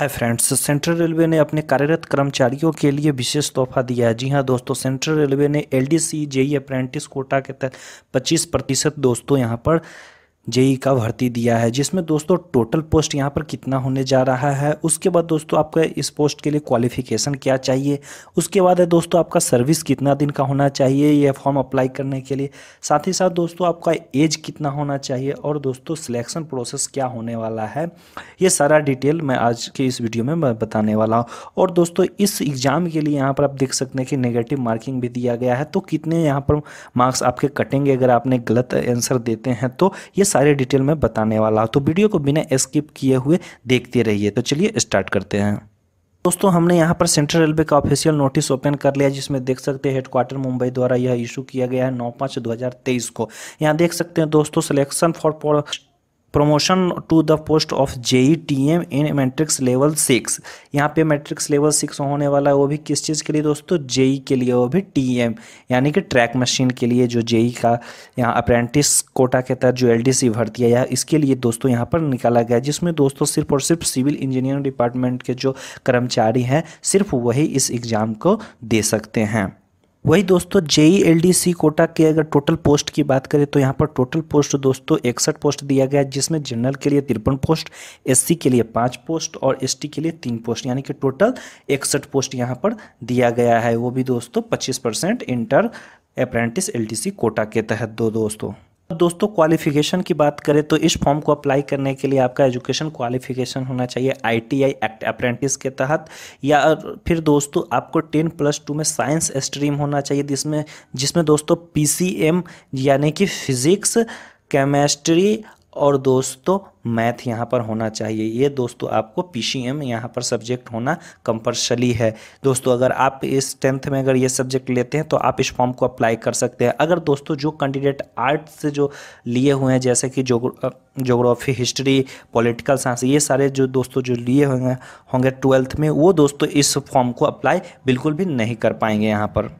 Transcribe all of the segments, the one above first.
hi friends central railway ने अपने कार्यरत कर्मचारियों के लिए विशेष तोहफा दिया है जी हाँ दोस्तों सेंट्रल रेलवे ने L D C JE apprentice quota के तहत पच्चीस प्रतिशत दोस्तों यहाँ पर जेई का भर्ती दिया है जिसमें दोस्तों टोटल पोस्ट यहाँ पर कितना होने जा रहा है उसके बाद दोस्तों आपका इस पोस्ट के लिए क्वालिफिकेशन क्या चाहिए उसके बाद है दोस्तों आपका सर्विस कितना दिन का होना चाहिए यह फॉर्म अप्लाई करने के लिए साथ ही साथ दोस्तों आपका एज कितना होना चाहिए और दोस्तों सिलेक्शन प्रोसेस क्या होने वाला है ये सारा डिटेल मैं आज के इस वीडियो में बताने वाला हूँ और दोस्तों इस एग्ज़ाम के लिए यहाँ पर आप देख सकते हैं कि नेगेटिव मार्किंग भी दिया गया है तो कितने यहाँ पर मार्क्स आपके कटेंगे अगर आपने गलत आंसर देते हैं तो ये सारे डिटेल में बताने वाला हूँ तो वीडियो को बिना स्किप किए हुए देखते रहिए तो चलिए स्टार्ट करते हैं दोस्तों हमने यहाँ पर सेंट्रल रेलवे का ऑफिशियल नोटिस ओपन कर लिया जिसमें देख सकते हैं हेडक्वार्टर मुंबई द्वारा यह इशू किया गया है नौ पाँच दो हज़ार तेईस को यहाँ देख सकते हैं दोस्तों selection for promotion to the post of JE T M in matrix level six यहाँ पे मैट्रिक्स लेवल सिक्स होने वाला है वो भी किस चीज़ के लिए दोस्तों जेई e के लिए वो भी टी एम यानी कि ट्रैक मशीन के लिए जो जेई e का यहाँ अप्रेंटिस कोटा के तहत जो एल डी सी भर्ती है या इसके लिए दोस्तों यहाँ पर निकाला गया जिसमें दोस्तों सिर्फ और सिर्फ सिविल इंजीनियरिंग डिपार्टमेंट के जो कर्मचारी हैं सिर्फ वही इस एग्ज़ाम को दे सकते हैं वही दोस्तों JE L D C quota के अगर टोटल पोस्ट की बात करें तो यहाँ पर टोटल पोस्ट दोस्तों इकसठ पोस्ट दिया गया है जिसमें जनरल के लिए तिरपन पोस्ट एससी के लिए पाँच पोस्ट और एसटी के लिए तीन पोस्ट यानी कि टोटल इकसठ पोस्ट यहाँ पर दिया गया है वो भी दोस्तों पच्चीस percent inter apprentice L quota के तहत दो दोस्तों दोस्तों क्वालिफिकेशन की बात करें तो इस फॉर्म को अप्लाई करने के लिए आपका एजुकेशन क्वालिफिकेशन होना चाहिए आईटीआई एक्ट अप्रेंटिस के तहत या फिर दोस्तों आपको टेन प्लस टू में साइंस स्ट्रीम होना चाहिए जिसमें जिसमें दोस्तों पीसीएम यानी कि फिजिक्स केमेस्ट्री और दोस्तों मैथ यहाँ पर होना चाहिए ये दोस्तों आपको पी सी एम यहाँ पर सब्जेक्ट होना कंपलसली है दोस्तों अगर आप इस टेंथ में अगर ये सब्जेक्ट लेते हैं तो आप इस फॉर्म को अप्लाई कर सकते हैं अगर दोस्तों जो कैंडिडेट आर्ट से जो लिए हुए हैं जैसे कि जोग्राफी हिस्ट्री पॉलिटिकल साइंस ये सारे जो दोस्तों जो लिए होंगे होंगे ट्वेल्थ में वो दोस्तों इस फॉर्म को अप्लाई बिल्कुल भी नहीं कर पाएंगे यहाँ पर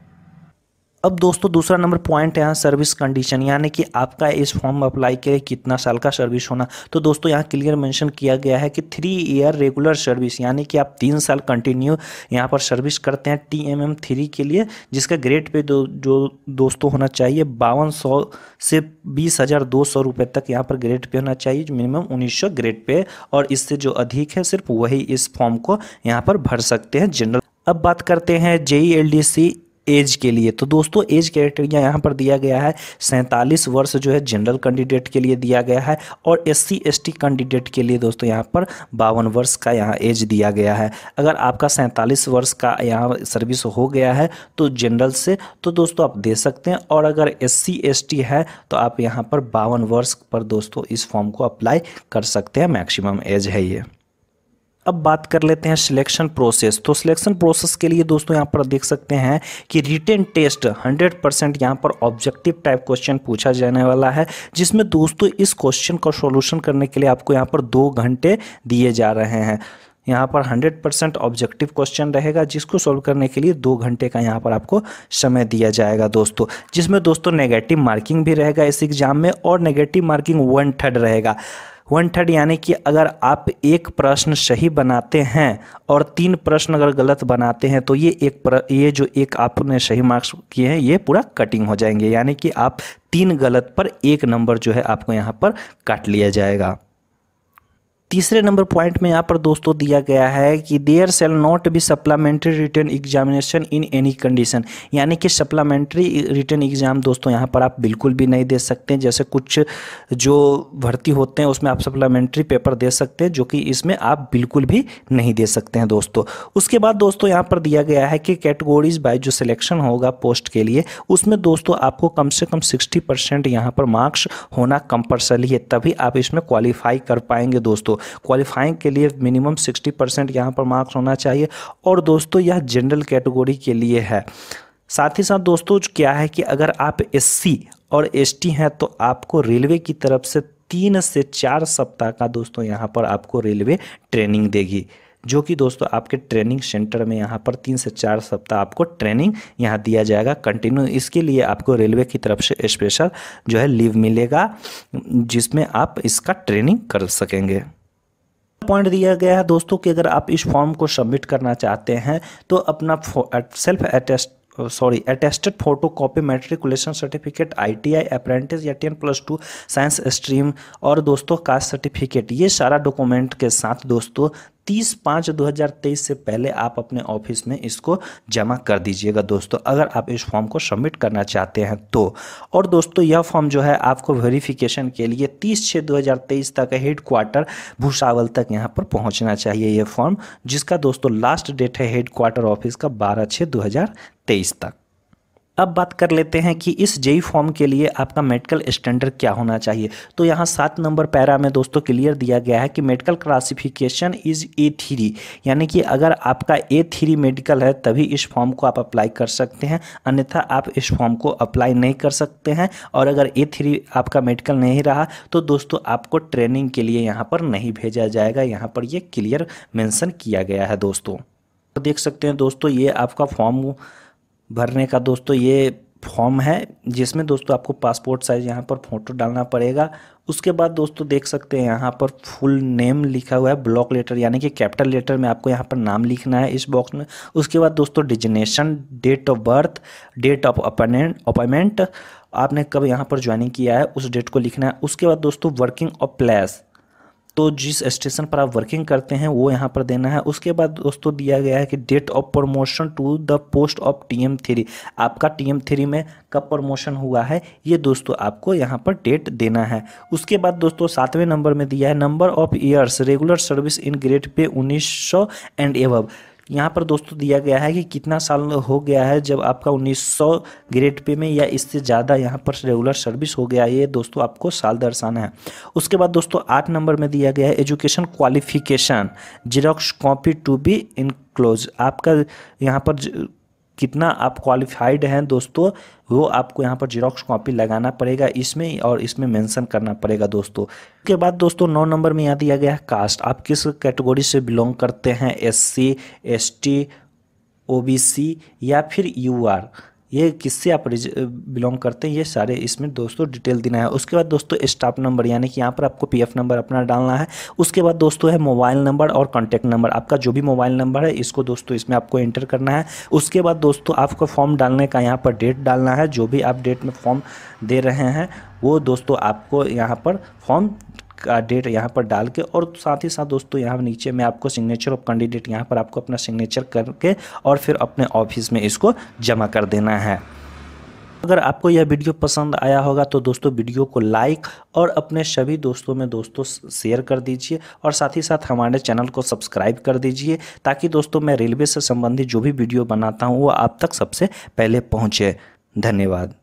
अब दोस्तों दूसरा नंबर पॉइंट है यहाँ सर्विस कंडीशन यानी कि आपका इस फॉर्म अप्लाई के कितना साल का सर्विस होना तो दोस्तों यहाँ क्लियर मेंशन किया गया है कि थ्री ईयर रेगुलर सर्विस यानी कि आप तीन साल कंटिन्यू यहाँ पर सर्विस करते हैं टी एम एम थ्री के लिए जिसका ग्रेड पे दो, जो दोस्तों होना चाहिए बावन सौ से बीस हज़ार दो सौ रुपये तक यहाँ पर ग्रेड पे होना चाहिए मिनिमम उन्नीस सौ ग्रेड पे और इससे जो अधिक है सिर्फ वही इस फॉर्म को यहाँ पर भर सकते हैं जनरल अब बात करते हैं JE L D C age के लिए तो दोस्तों एज क्राइटेरिया यहाँ पर दिया गया है सैंतालीस वर्ष जो है जनरल कैंडिडेट के लिए दिया गया है और एस सी कैंडिडेट के लिए दोस्तों यहाँ पर बावन वर्ष का यहाँ एज दिया गया है अगर आपका सैंतालीस वर्ष का यहाँ सर्विस हो गया है तो जनरल से तो दोस्तों आप दे सकते हैं और अगर एस सी है तो आप यहाँ पर बावन वर्ष पर दोस्तों इस फॉर्म को अप्लाई कर सकते हैं मैक्सिमम एज है ये अब बात कर लेते हैं सिलेक्शन प्रोसेस तो सिलेक्शन प्रोसेस के लिए दोस्तों यहाँ पर देख सकते हैं कि रिटर्न टेस्ट 100 परसेंट यहाँ पर ऑब्जेक्टिव टाइप क्वेश्चन पूछा जाने वाला है जिसमें दोस्तों इस क्वेश्चन का सॉल्यूशन करने के लिए आपको यहाँ पर दो घंटे दिए जा रहे हैं यहाँ पर 100 परसेंट ऑब्जेक्टिव क्वेश्चन रहेगा जिसको सॉल्व करने के लिए दो घंटे का यहाँ पर आपको समय दिया जाएगा दोस्तों जिसमें दोस्तों नेगेटिव मार्किंग भी रहेगा इस एग्ज़ाम में और नेगेटिव मार्किंग वन थर्ड रहेगा वन थर्ड यानी कि अगर आप एक प्रश्न सही बनाते हैं और तीन प्रश्न अगर गलत बनाते हैं तो ये एक प्र, ये जो एक आपने सही मार्क्स किए हैं ये पूरा कटिंग हो जाएंगे यानी कि आप तीन गलत पर एक नंबर जो है आपको यहाँ पर काट लिया जाएगा तीसरे नंबर पॉइंट में यहाँ पर दोस्तों दिया गया है कि there shall not be supplementary return examination in any condition यानी कि सप्लामेंट्री रिटर्न एग्जाम दोस्तों यहाँ पर आप बिल्कुल भी नहीं दे सकते हैं जैसे कुछ जो भर्ती होते हैं उसमें आप सप्लामेंट्री पेपर दे सकते हैं जो कि इसमें आप बिल्कुल भी नहीं दे सकते हैं दोस्तों उसके बाद दोस्तों यहाँ पर दिया गया है कि कैटेगोरीज बाय जो सिलेक्शन होगा पोस्ट के लिए उसमें दोस्तों आपको कम से कम सिक्सटी परसेंट यहाँ पर मार्क्स होना कंपल्सरी है तभी आप इसमें क्वालिफाई कर पाएंगे दोस्तों क्वालिफाइंग के लिए मिनिमम सिक्सटी परसेंट यहाँ पर मार्क्स होना चाहिए और दोस्तों यह जनरल कैटेगोरी के लिए है साथ ही साथ दोस्तों क्या है कि अगर आप एस और एस हैं तो आपको रेलवे की तरफ से तीन से चार सप्ताह का दोस्तों यहाँ पर आपको रेलवे ट्रेनिंग देगी जो कि दोस्तों आपके ट्रेनिंग सेंटर में यहाँ पर तीन से चार सप्ताह आपको ट्रेनिंग यहाँ दिया जाएगा कंटिन्यू इसके लिए आपको रेलवे की तरफ से स्पेशल जो है लीव मिलेगा जिसमें आप इसका ट्रेनिंग कर सकेंगे पॉइंट दिया गया है दोस्तों कि अगर आप इस फॉर्म को सबमिट करना चाहते हैं तो अपना self attest sorry attested photo copy matriculation certificate ITI apprentice या ten plus two science stream और दोस्तों कास्ट सर्टिफिकेट ये सारा डॉक्यूमेंट के साथ दोस्तों तीस पाँच तेईस से पहले आप अपने ऑफिस में इसको जमा कर दीजिएगा दोस्तों अगर आप इस फॉर्म को सबमिट करना चाहते हैं तो और दोस्तों यह फॉर्म जो है आपको वेरिफिकेशन के लिए तीस छः दो हजार तेईस तक हेड क्वार्टर भूसावल तक यहाँ पर पहुँचना चाहिए यह फॉर्म जिसका दोस्तों लास्ट डेट है हेड क्वार्टर ऑफिस का बारह छः दो हजार तेईस तक अब बात कर लेते हैं कि इस जेई फॉर्म के लिए आपका मेडिकल स्टैंडर्ड क्या होना चाहिए तो यहाँ सात नंबर पैरा में दोस्तों क्लियर दिया गया है कि medical classification is A three यानी कि अगर आपका ए थ्री मेडिकल है तभी इस फॉर्म को आप अप्लाई कर सकते हैं अन्यथा आप इस फॉर्म को अप्लाई नहीं कर सकते हैं और अगर ए थ्री आपका मेडिकल नहीं रहा तो दोस्तों आपको ट्रेनिंग के लिए यहाँ पर नहीं भेजा जाएगा यहाँ पर ये क्लियर मैंसन किया गया है दोस्तों तो देख सकते हैं दोस्तों ये आपका फॉर्म भरने का दोस्तों ये फॉर्म है जिसमें दोस्तों आपको पासपोर्ट साइज़ यहाँ पर फ़ोटो डालना पड़ेगा उसके बाद दोस्तों देख सकते हैं यहाँ पर फुल नेम लिखा हुआ है ब्लॉक लेटर यानी कि कैपिटल लेटर में आपको यहाँ पर नाम लिखना है इस बॉक्स में उसके बाद दोस्तों designation date of birth date of appoint appointment आपने कब यहाँ पर ज्वाइनिंग किया है उस डेट को लिखना है उसके बाद दोस्तों वर्किंग ऑफ प्लेस तो जिस स्टेशन पर आप वर्किंग करते हैं वो यहाँ पर देना है उसके बाद दोस्तों दिया गया है कि date of promotion to the post of T M three आपका टी एम थ्री में कब प्रमोशन हुआ है ये दोस्तों आपको यहाँ पर डेट देना है उसके बाद दोस्तों सातवें नंबर में दिया है number of years regular service in grade pay उन्नीस सौ एंड एवब यहाँ पर दोस्तों दिया गया है कि कितना साल हो गया है जब आपका 1900 ग्रेड पे में या इससे ज़्यादा यहाँ पर रेगुलर सर्विस हो गया है ये दोस्तों आपको साल दर्शाना है उसके बाद दोस्तों आठ नंबर में दिया गया है education qualification xerox copy to be enclose आपका यहाँ पर कितना आप क्वालिफाइड हैं दोस्तों वो आपको यहाँ पर जीरोक्स कॉपी लगाना पड़ेगा इसमें और इसमें मेंशन करना पड़ेगा दोस्तों के बाद दोस्तों नौ नंबर में यहाँ दिया गया है कास्ट आप किस कैटेगरी से बिलोंग करते हैं S C S T O B C या फिर यू आर ये किससे आप बिलोंग करते हैं ये सारे इसमें दोस्तों डिटेल देना है उसके बाद दोस्तों स्टाफ नंबर यानी कि यहाँ पर आपको पीएफ नंबर अपना डालना है उसके बाद दोस्तों है मोबाइल नंबर और कॉन्टैक्ट नंबर आपका जो भी मोबाइल नंबर है इसको दोस्तों इसमें आपको एंटर करना है उसके बाद दोस्तों आपको फॉर्म डालने का यहाँ पर डेट डालना है जो भी आप डेट में फॉर्म दे रहे हैं वो दोस्तों आपको यहाँ पर फॉर्म का डेट यहाँ पर डाल के और साथ ही साथ दोस्तों यहाँ नीचे मैं आपको सिग्नेचर ऑफ कैंडिडेट यहाँ पर आपको अपना सिग्नेचर करके और फिर अपने ऑफिस में इसको जमा कर देना है अगर आपको यह वीडियो पसंद आया होगा तो दोस्तों वीडियो को लाइक और अपने सभी दोस्तों में दोस्तों शेयर कर दीजिए और साथ ही साथ हमारे चैनल को सब्सक्राइब कर दीजिए ताकि दोस्तों मैं रेलवे से संबंधित जो भी वीडियो बनाता हूँ वो आप तक सबसे पहले पहुँचे धन्यवाद